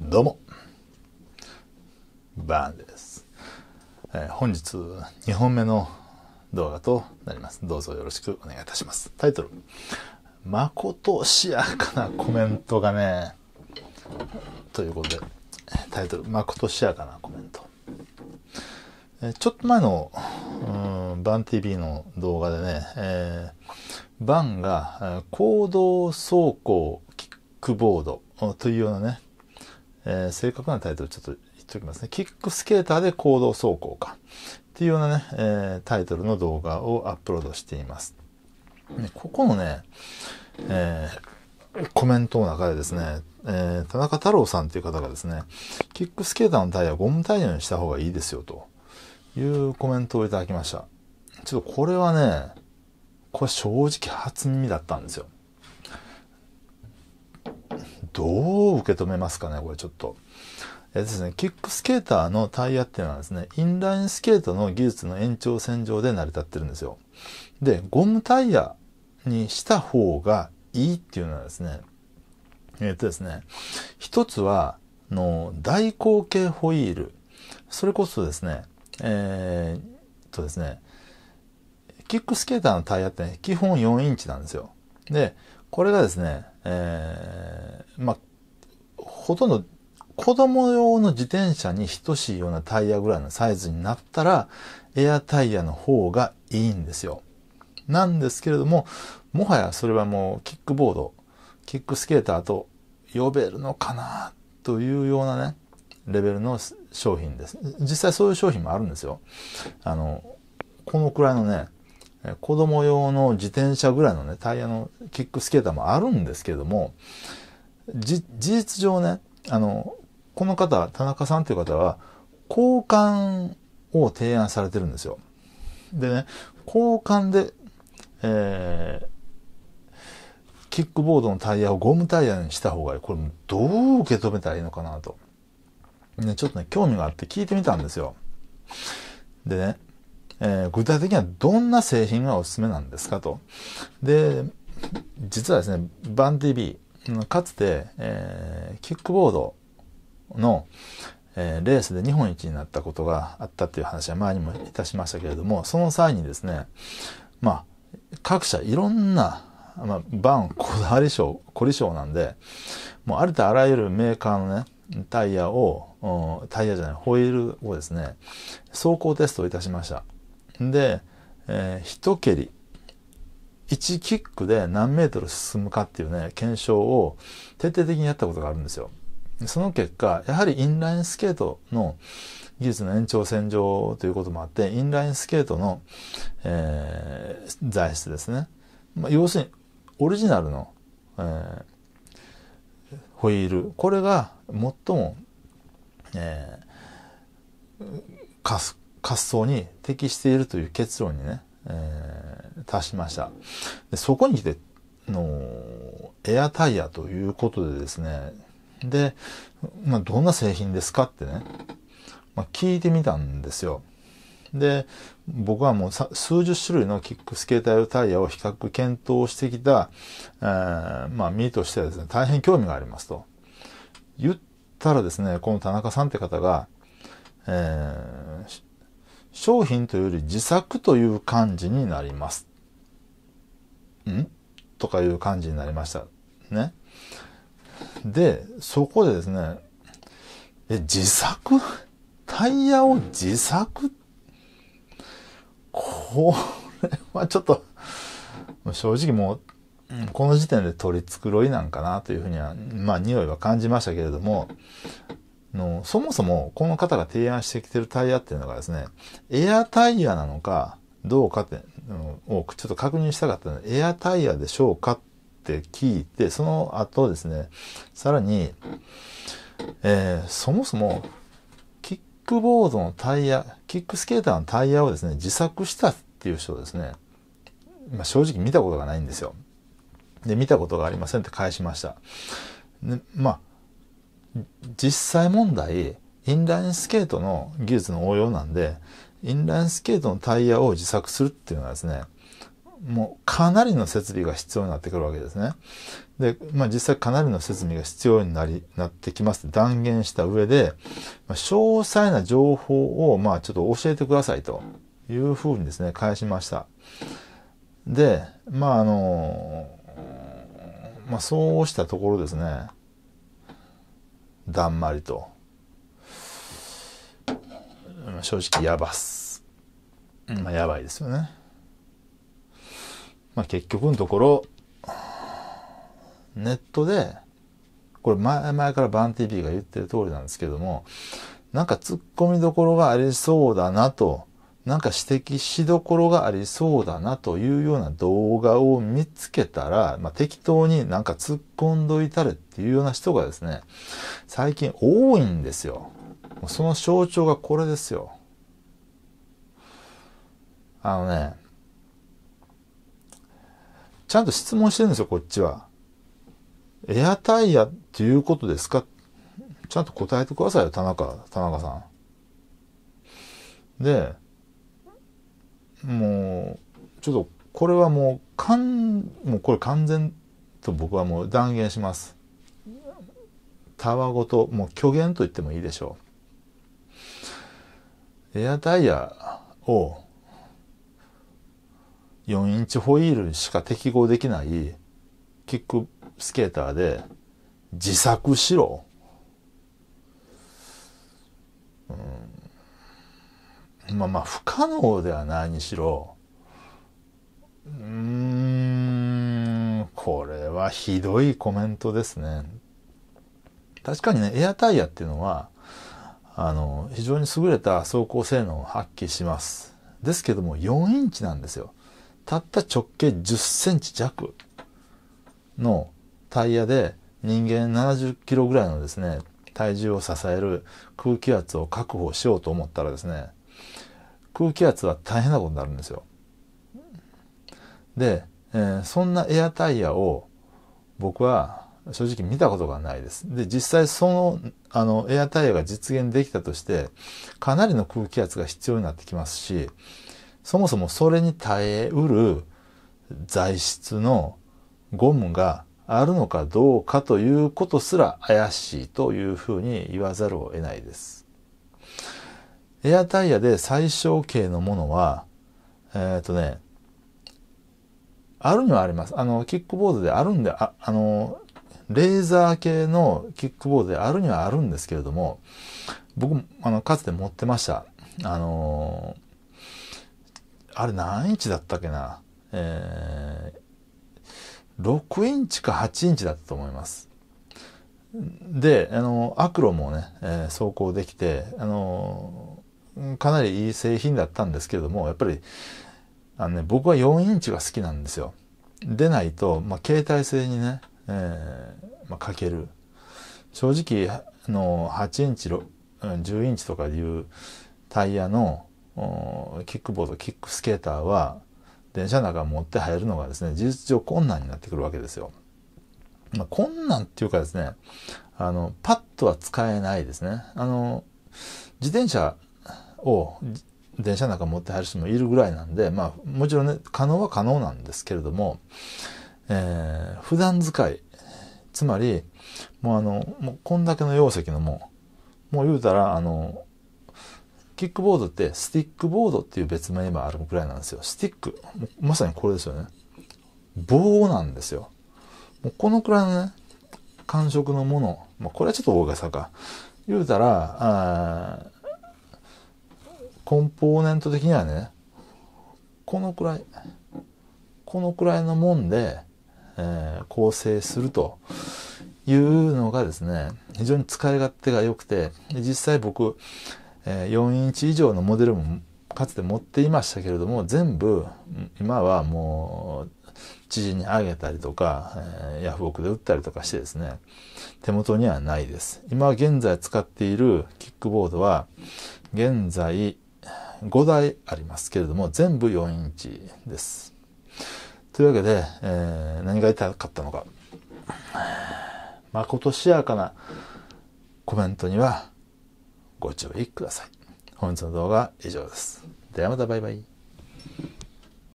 どうも、バーンです。えー、本日2本目の動画となります。どうぞよろしくお願いいたします。タイトル、まことしやかなコメントがね、ということで、タイトル、まことしやかなコメント。えー、ちょっと前の、うん、バン TV の動画でね、えー、バンが、えー、行動走行キックボードというようなね、えー、正確なタイトルちょっと言っておきますね。キックスケーターで行動走行か。っていうようなね、えー、タイトルの動画をアップロードしています。ね、ここのね、えー、コメントの中でですね、え田中太郎さんという方がですね、キックスケーターのタイヤはゴムタイヤにした方がいいですよというコメントをいただきました。ちょっとこれはね、これ正直初耳だったんですよ。どう受け止めますかね、これちょっと。えですね、キックスケーターのタイヤっていうのはですね、インラインスケートの技術の延長線上で成り立ってるんですよ。で、ゴムタイヤにした方がいいっていうのはですね、えっ、とですね、一つは、の、大口径ホイール。それこそですね、えー、っとですね、キックスケーターのタイヤって、ね、基本4インチなんですよ。で、これがですね、えー、まあ、ほとんど子供用の自転車に等しいようなタイヤぐらいのサイズになったら、エアタイヤの方がいいんですよ。なんですけれども、もはやそれはもうキックボード、キックスケーターと呼べるのかなというようなね、レベルの商品です。実際そういう商品もあるんですよ。あの、このくらいのね、子供用の自転車ぐらいのね、タイヤのキックスケーターもあるんですけども、事実上ね、あの、この方、田中さんという方は、交換を提案されてるんですよ。でね、交換で、えー、キックボードのタイヤをゴムタイヤにした方がいい。これどう受け止めたらいいのかなと。ね、ちょっとね、興味があって聞いてみたんですよ。でね、えー、具体的にはどんな製品がおすすめなんですかと。で、実はですね、バン TV、かつて、えー、キックボードの、えー、レースで日本一になったことがあったっていう話は前にもいたしましたけれども、その際にですね、まあ、各社いろんな、まあ、バンこだわり賞、凝り賞なんで、もうありとあらゆるメーカーのね、タイヤを、タイヤじゃない、ホイールをですね、走行テストをいたしました。で、えー、一蹴り、1キックで何メートル進むかっていうね、検証を徹底的にやったことがあるんですよ。その結果、やはりインラインスケートの技術の延長線上ということもあって、インラインスケートの、えー、材質ですね。まあ、要するに、オリジナルの、えー、ホイール。これが最も、えー、かす滑走に適しているという結論にね、えー、達しました。でそこに来て、の、エアタイヤということでですね、で、まあ、どんな製品ですかってね、まあ、聞いてみたんですよ。で、僕はもう数十種類のキックスケーター用タイヤを比較検討してきた、えー、まあ、身としてはですね、大変興味がありますと。言ったらですね、この田中さんって方が、えー、商品というより自作という感じになります。んとかいう感じになりました。ね。で、そこでですね、え、自作タイヤを自作これはちょっと、正直もう、この時点で取り繕いなんかなというふうには、まあ匂いは感じましたけれども、の、そもそもこの方が提案してきてるタイヤっていうのがですね、エアタイヤなのかどうかって、をちょっと確認したかったので、エアタイヤでしょうかって聞いて、その後ですね、さらに、えー、そもそも、キックボードのタイヤ、キックスケーターのタイヤをですね、自作したっていう人ですね、まあ、正直見たことがないんですよ。で、見たことがありませんって返しました。でまあ実際問題インラインスケートの技術の応用なんでインラインスケートのタイヤを自作するっていうのはですねもうかなりの設備が必要になってくるわけですね。で、まあ実際かなりの設備が必要になり、なってきます断言した上で、まあ、詳細な情報をまあちょっと教えてくださいというふうにですね、返しました。で、まああの、まあそうしたところですね、だんまりと正直やばっすまあやばいですよねまあ結局のところネットでこれ前々からバン TV が言ってる通りなんですけどもなんか突っ込みどころがありそうだなとなんか指摘しどころがありそうだなというような動画を見つけたら、まあ、適当になんか突っ込んどいたれっていうような人がですね、最近多いんですよ。その象徴がこれですよ。あのね、ちゃんと質問してるんですよ、こっちは。エアタイヤっていうことですかちゃんと答えてくださいよ、田中、田中さん。で、もうちょっとこれはもうかんもうこれ完全と僕はもう断言します。たわごともう虚言と言ってもいいでしょう。エアタイヤを4インチホイールしか適合できないキックスケーターで自作しろまあまあ不可能ではないにしろ、うーん、これはひどいコメントですね。確かにね、エアタイヤっていうのは、あの、非常に優れた走行性能を発揮します。ですけども、4インチなんですよ。たった直径10センチ弱のタイヤで人間70キロぐらいのですね、体重を支える空気圧を確保しようと思ったらですね、空気圧は大変なことになるんですよ。で、えー、そんなエアタイヤを僕は正直見たことがないです。で、実際その、あの、エアタイヤが実現できたとして、かなりの空気圧が必要になってきますし、そもそもそれに耐えうる材質のゴムがあるのかどうかということすら怪しいというふうに言わざるを得ないです。エアタイヤで最小径のものは、えっ、ー、とね、あるにはあります。あの、キックボードであるんで、ああの、レーザー系のキックボードであるにはあるんですけれども、僕、あの、かつて持ってました。あのー、あれ何インチだったっけな。えー、6インチか8インチだったと思います。で、あの、アクロもね、えー、走行できて、あのかなりいい製品だったんですけれどもやっぱりあの、ね、僕は4インチが好きなんですよ。でないと、まあ、携帯性にね、えーまあ、欠ける。正直の8インチ10インチとかいうタイヤのキックボードキックスケーターは電車の中持って入るのがですね事実上困難になってくるわけですよ。まあ、困難っていうかですねあのパッとは使えないですね。あの自転車を電車の中持ってはる人もいるぐらいなんで、まあ、もちろんね、可能は可能なんですけれども、えー、普段使い、つまり、もうあの、もうこんだけの容積のもう、もう言うたら、あの、キックボードってスティックボードっていう別名もあるぐらいなんですよ。スティック。まさにこれですよね。棒なんですよ。もうこのくらいのね、感触のもの、まあ、これはちょっと大げさか。言うたら、あコンポーネント的にはね、このくらい、このくらいのもんで、えー、構成するというのがですね、非常に使い勝手が良くて、実際僕、えー、4インチ以上のモデルもかつて持っていましたけれども、全部、今はもう、知事にあげたりとか、えー、ヤフオクで売ったりとかしてですね、手元にはないです。今現在使っているキックボードは、現在、5台ありますけれども、全部4インチです。というわけで、えー、何が言いたかったのか。まことしやかなコメントにはご注意ください。本日の動画は以上です。ではまたバイバイ。